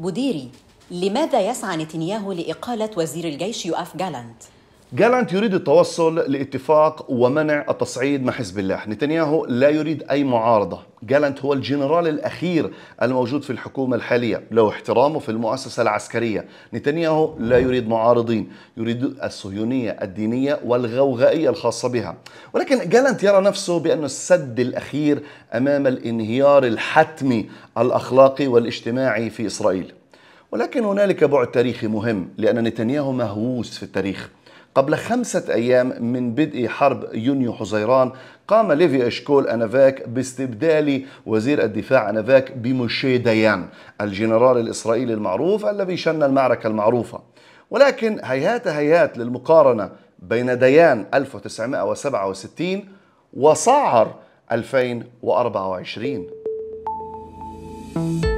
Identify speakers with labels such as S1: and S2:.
S1: مديري لماذا يسعى نتنياهو لإقالة وزير الجيش يؤاف جالانت؟
S2: جالانت يريد التوصل لاتفاق ومنع التصعيد مع حزب الله نتنياهو لا يريد أي معارضة جالانت هو الجنرال الأخير الموجود في الحكومة الحالية له احترامه في المؤسسة العسكرية نتنياهو لا يريد معارضين يريد الصهيونية الدينية والغوغائية الخاصة بها ولكن جالانت يرى نفسه بأنه السد الأخير أمام الانهيار الحتمي الأخلاقي والاجتماعي في إسرائيل ولكن هنالك بعد تاريخي مهم لأن نتنياهو مهووس في التاريخ قبل خمسة أيام من بدء حرب يونيو حزيران قام ليفي أشكول أنذاك باستبدال وزير الدفاع أنذاك بموشي ديان الجنرال الإسرائيلي المعروف الذي شن المعركة المعروفة ولكن هيهات هيهات للمقارنة بين ديان 1967 وصعر 2024